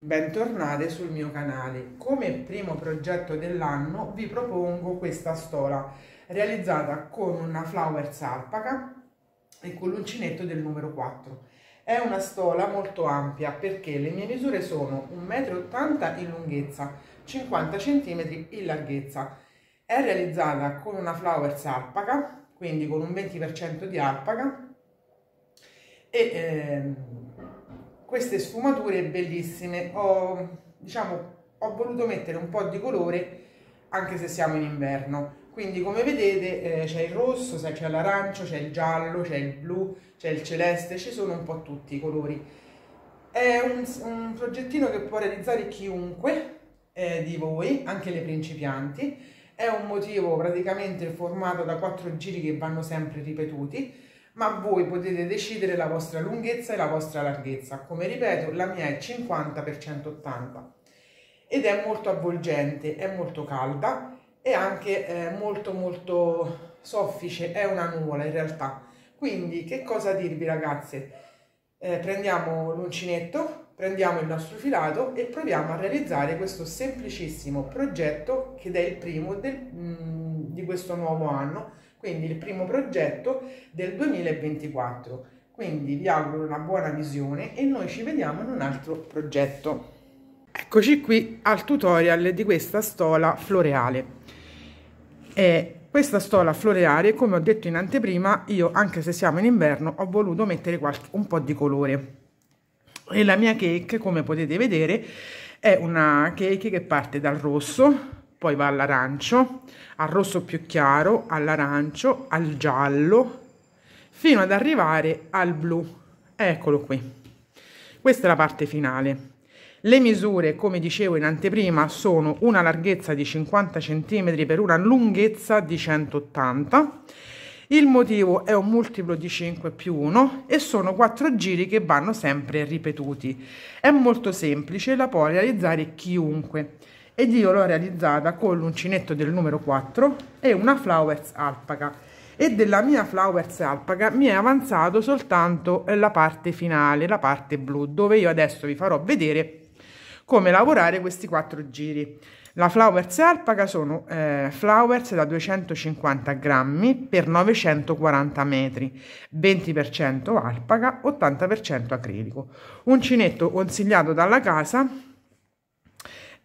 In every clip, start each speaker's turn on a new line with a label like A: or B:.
A: Bentornate sul mio canale. Come primo progetto dell'anno vi propongo questa stola realizzata con una flower sarpaca e con l'uncinetto del numero 4. È una stola molto ampia perché le mie misure sono 1,80 m in lunghezza, 50 cm in larghezza. È realizzata con una flower sarpaca, quindi con un 20% di alpaca e... Ehm, queste sfumature bellissime ho, diciamo, ho voluto mettere un po' di colore anche se siamo in inverno quindi come vedete eh, c'è il rosso, c'è l'arancio, c'è il giallo, c'è il blu, c'è il celeste, ci sono un po' tutti i colori. È un, un progettino che può realizzare chiunque eh, di voi, anche le principianti. È un motivo praticamente formato da quattro giri che vanno sempre ripetuti ma voi potete decidere la vostra lunghezza e la vostra larghezza. Come ripeto, la mia è 50 x 180 ed è molto avvolgente, è molto calda e anche eh, molto molto soffice, è una nuvola in realtà. Quindi che cosa dirvi ragazze? Eh, prendiamo l'uncinetto, prendiamo il nostro filato e proviamo a realizzare questo semplicissimo progetto che è il primo del, mm, di questo nuovo anno quindi il primo progetto del 2024. Quindi vi auguro una buona visione e noi ci vediamo in un altro progetto. Eccoci qui al tutorial di questa stola floreale. Eh, questa stola floreale, come ho detto in anteprima, io anche se siamo in inverno ho voluto mettere qualche, un po' di colore. E la mia cake, come potete vedere, è una cake che parte dal rosso, poi va all'arancio, al rosso più chiaro, all'arancio, al giallo, fino ad arrivare al blu. Eccolo qui. Questa è la parte finale. Le misure, come dicevo in anteprima, sono una larghezza di 50 cm per una lunghezza di 180 il motivo è un multiplo di 5 più 1 e sono 4 giri che vanno sempre ripetuti. È molto semplice, la può realizzare chiunque ed io l'ho realizzata con l'uncinetto del numero 4 e una flowers alpaca e della mia flowers alpaca mi è avanzato soltanto la parte finale la parte blu dove io adesso vi farò vedere come lavorare questi quattro giri la flowers alpaca sono eh, flowers da 250 grammi per 940 metri 20% alpaca 80% acrilico uncinetto consigliato dalla casa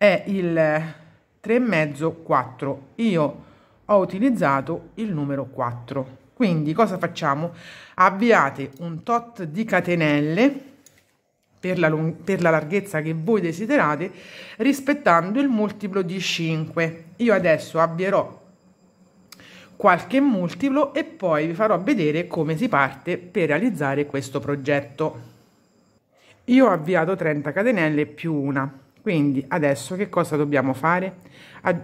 A: è il 3,5 4 io ho utilizzato il numero 4 quindi cosa facciamo avviate un tot di catenelle per la, per la larghezza che voi desiderate rispettando il multiplo di 5 io adesso avvierò qualche multiplo e poi vi farò vedere come si parte per realizzare questo progetto io ho avviato 30 catenelle più una quindi adesso che cosa dobbiamo fare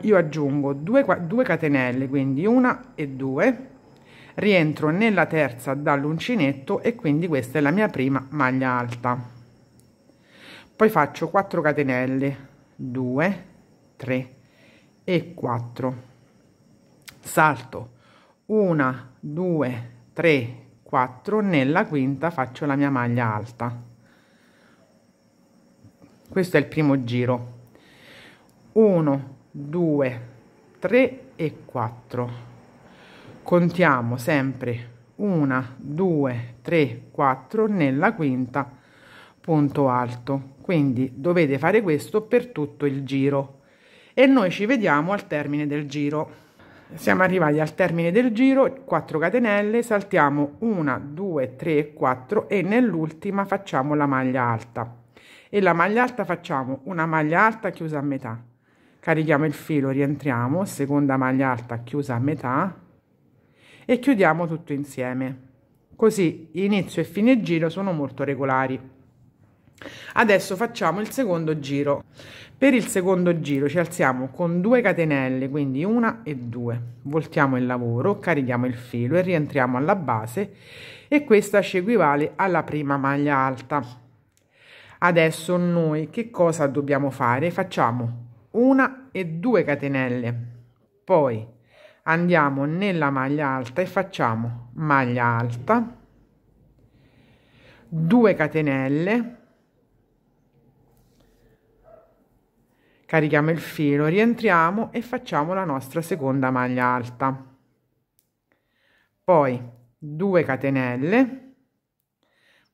A: io aggiungo 2 catenelle quindi una e due rientro nella terza dall'uncinetto e quindi questa è la mia prima maglia alta poi faccio 4 catenelle 2 3 e 4 salto 1 2 3 4 nella quinta faccio la mia maglia alta questo è il primo giro 1 2 3 e 4 contiamo sempre 1 2 3 4 nella quinta punto alto quindi dovete fare questo per tutto il giro e noi ci vediamo al termine del giro siamo arrivati al termine del giro 4 catenelle saltiamo 1 2 3 4 e nell'ultima facciamo la maglia alta e la maglia alta facciamo una maglia alta chiusa a metà carichiamo il filo rientriamo seconda maglia alta chiusa a metà e chiudiamo tutto insieme così inizio e fine giro sono molto regolari adesso facciamo il secondo giro per il secondo giro ci alziamo con due catenelle quindi una e due voltiamo il lavoro carichiamo il filo e rientriamo alla base e questa ci equivale alla prima maglia alta Adesso noi che cosa dobbiamo fare? Facciamo una e due catenelle, poi andiamo nella maglia alta e facciamo maglia alta, 2 catenelle, carichiamo il filo, rientriamo e facciamo la nostra seconda maglia alta, poi 2 catenelle,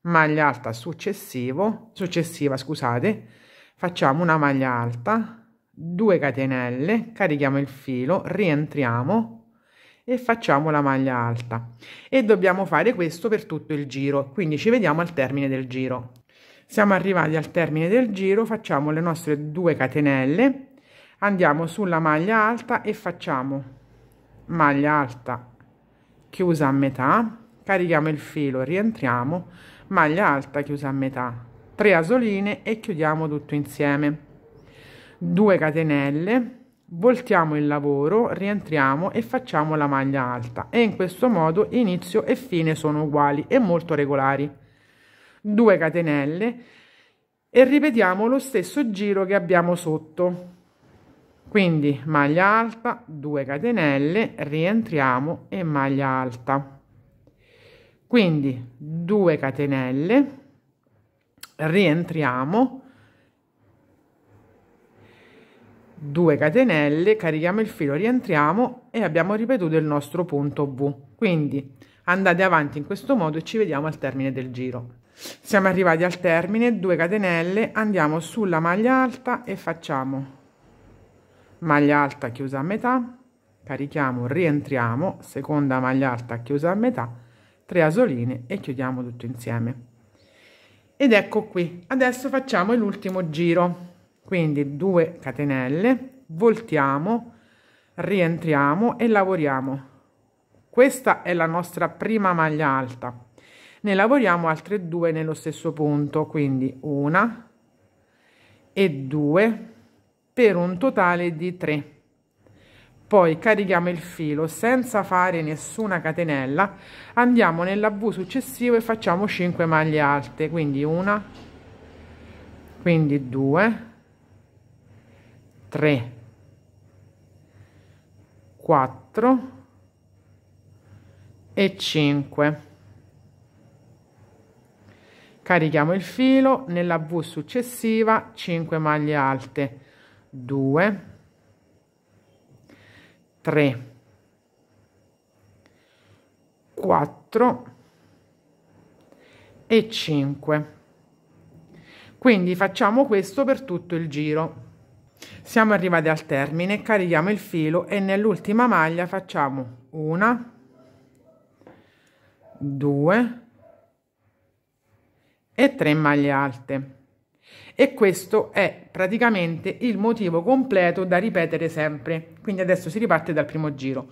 A: maglia alta successivo successiva scusate facciamo una maglia alta 2 catenelle carichiamo il filo rientriamo e facciamo la maglia alta e dobbiamo fare questo per tutto il giro quindi ci vediamo al termine del giro siamo arrivati al termine del giro facciamo le nostre 2 catenelle andiamo sulla maglia alta e facciamo maglia alta chiusa a metà carichiamo il filo rientriamo maglia alta chiusa a metà 3 asoline e chiudiamo tutto insieme 2 catenelle voltiamo il lavoro rientriamo e facciamo la maglia alta e in questo modo inizio e fine sono uguali e molto regolari 2 catenelle e ripetiamo lo stesso giro che abbiamo sotto quindi maglia alta 2 catenelle rientriamo e maglia alta quindi 2 catenelle rientriamo 2 catenelle carichiamo il filo rientriamo e abbiamo ripetuto il nostro punto v quindi andate avanti in questo modo e ci vediamo al termine del giro siamo arrivati al termine 2 catenelle andiamo sulla maglia alta e facciamo maglia alta chiusa a metà carichiamo rientriamo seconda maglia alta chiusa a metà 3 asoline e chiudiamo tutto insieme ed ecco qui adesso facciamo l'ultimo giro quindi 2 catenelle voltiamo rientriamo e lavoriamo questa è la nostra prima maglia alta ne lavoriamo altre due nello stesso punto quindi una e due per un totale di 3 poi carichiamo il filo senza fare nessuna catenella andiamo nella V successiva e facciamo 5 maglie alte quindi una quindi 2 3 4 e 5 carichiamo il filo nella V successiva 5 maglie alte 2 3, 4 e 5. Quindi facciamo questo per tutto il giro. Siamo arrivati al termine, carichiamo il filo e nell'ultima maglia facciamo una, due e tre maglie alte e questo è praticamente il motivo completo da ripetere sempre. Quindi adesso si riparte dal primo giro.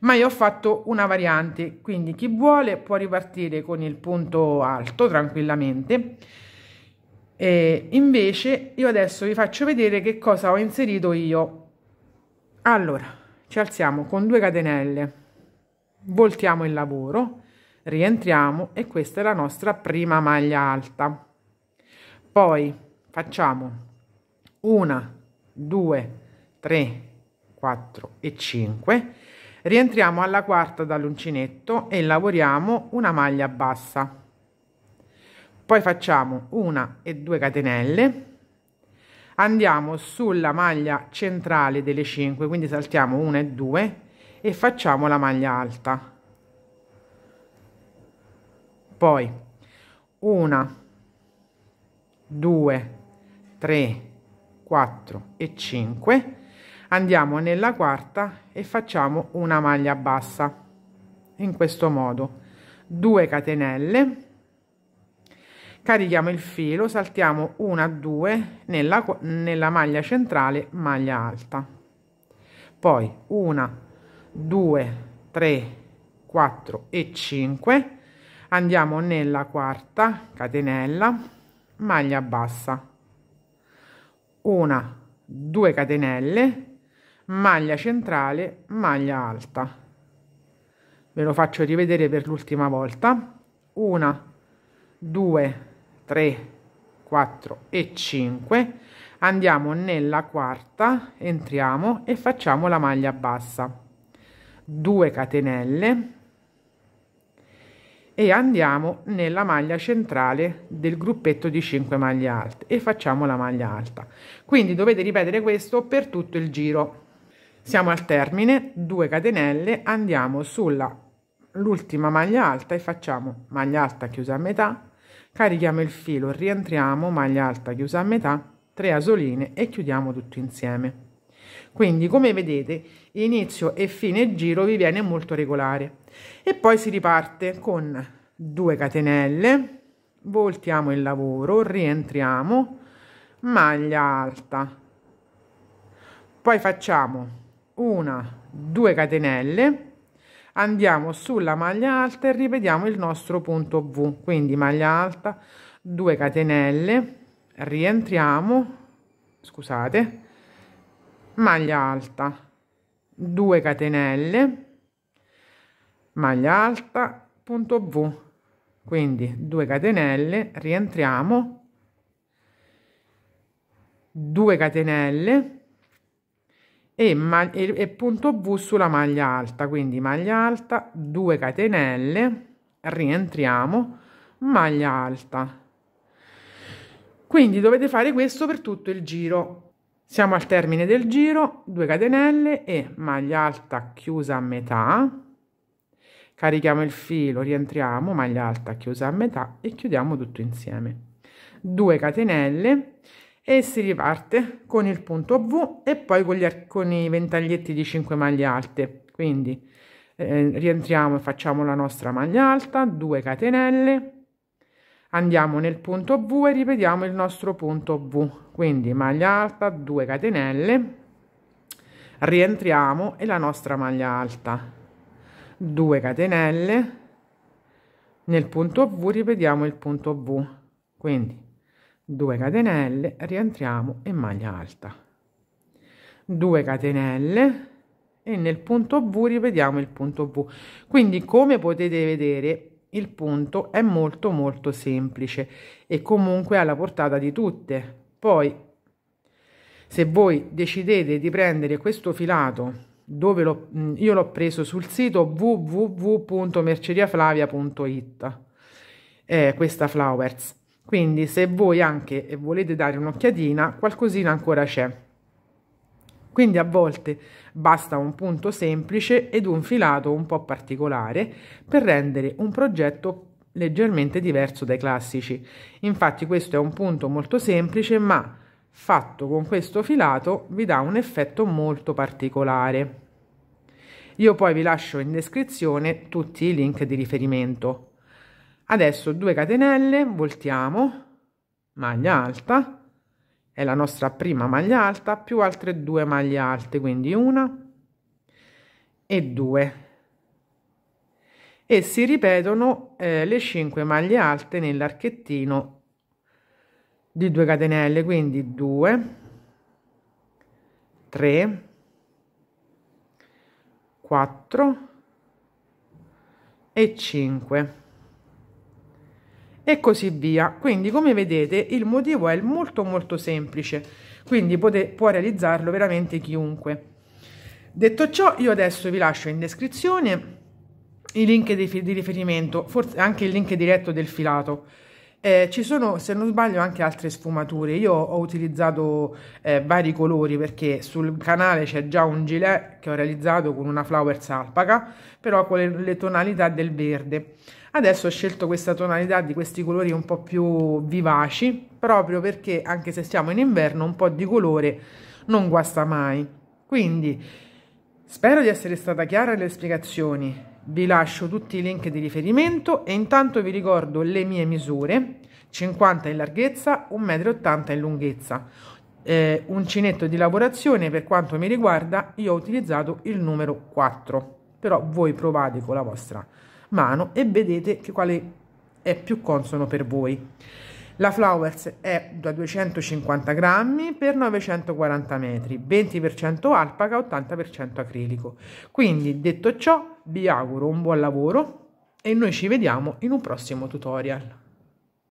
A: Ma io ho fatto una variante, quindi chi vuole può ripartire con il punto alto tranquillamente. E invece io adesso vi faccio vedere che cosa ho inserito io. Allora, ci alziamo con due catenelle, voltiamo il lavoro, rientriamo e questa è la nostra prima maglia alta. Poi facciamo una, due, tre, quattro e cinque. Rientriamo alla quarta dall'uncinetto e lavoriamo una maglia bassa. Poi facciamo una e due catenelle. Andiamo sulla maglia centrale delle 5, quindi saltiamo 1 e 2 e facciamo la maglia alta. Poi una, due, 3, 4 e 5 andiamo nella quarta e facciamo una maglia bassa in questo modo 2 catenelle carichiamo il filo saltiamo 1 2 nella, nella maglia centrale maglia alta poi 1 2 3 4 e 5 andiamo nella quarta catenella maglia bassa una, due catenelle, maglia centrale, maglia alta. Ve lo faccio rivedere per l'ultima volta. Una, due, tre, quattro e cinque. Andiamo nella quarta, entriamo e facciamo la maglia bassa. 2 catenelle e andiamo nella maglia centrale del gruppetto di 5 maglie alte e facciamo la maglia alta quindi dovete ripetere questo per tutto il giro siamo al termine 2 catenelle andiamo sulla l'ultima maglia alta e facciamo maglia alta chiusa a metà carichiamo il filo rientriamo maglia alta chiusa a metà 3 asoline e chiudiamo tutto insieme quindi come vedete inizio e fine giro vi viene molto regolare e poi si riparte con 2 catenelle voltiamo il lavoro rientriamo maglia alta poi facciamo una 2 catenelle andiamo sulla maglia alta e ripetiamo il nostro punto V quindi maglia alta 2 catenelle rientriamo scusate maglia alta 2 catenelle maglia alta punto v quindi 2 catenelle rientriamo 2 catenelle e, e, e, punto v sulla maglia alta quindi maglia alta 2 catenelle rientriamo maglia alta quindi dovete fare questo per tutto il giro siamo al termine del giro 2 catenelle e maglia alta chiusa a metà carichiamo il filo, rientriamo, maglia alta chiusa a metà e chiudiamo tutto insieme. 2 catenelle e si riparte con il punto V e poi con, gli, con i ventaglietti di 5 maglie alte. Quindi eh, rientriamo e facciamo la nostra maglia alta, 2 catenelle, andiamo nel punto V e ripetiamo il nostro punto V. Quindi maglia alta, 2 catenelle, rientriamo e la nostra maglia alta 2 catenelle nel punto v ripetiamo il punto v quindi 2 catenelle rientriamo e maglia alta 2 catenelle e nel punto v ripetiamo il punto v quindi come potete vedere il punto è molto molto semplice e comunque alla portata di tutte poi se voi decidete di prendere questo filato dove l'ho, mm, io l'ho preso sul sito www.merceriaflavia.it eh, questa Flowers quindi se voi anche eh, volete dare un'occhiatina qualcosina ancora c'è quindi a volte basta un punto semplice ed un filato un po' particolare per rendere un progetto leggermente diverso dai classici. Infatti questo è un punto molto semplice ma fatto con questo filato vi dà un effetto molto particolare. Io poi vi lascio in descrizione tutti i link di riferimento. Adesso due catenelle, voltiamo, maglia alta, è la nostra prima maglia alta, più altre due maglie alte, quindi una e due. E si ripetono eh, le 5 maglie alte nell'archettino di 2 catenelle, quindi 2, 3, 4 e 5 e così via quindi come vedete il motivo è molto molto semplice quindi pote, può realizzarlo veramente chiunque detto ciò io adesso vi lascio in descrizione i link di, di riferimento forse anche il link diretto del filato eh, ci sono, se non sbaglio, anche altre sfumature. Io ho utilizzato eh, vari colori perché sul canale c'è già un gilet che ho realizzato con una flowers alpaca, però con le, le tonalità del verde. Adesso ho scelto questa tonalità di questi colori un po' più vivaci, proprio perché anche se siamo in inverno un po' di colore non guasta mai. Quindi spero di essere stata chiara nelle spiegazioni vi lascio tutti i link di riferimento e intanto vi ricordo le mie misure 50 in larghezza 1,80 m in lunghezza eh, uncinetto di lavorazione per quanto mi riguarda io ho utilizzato il numero 4 però voi provate con la vostra mano e vedete che quale è più consono per voi la Flowers è da 250 grammi per 940 metri, 20% alpaca, 80% acrilico. Quindi detto ciò vi auguro un buon lavoro e noi ci vediamo in un prossimo tutorial.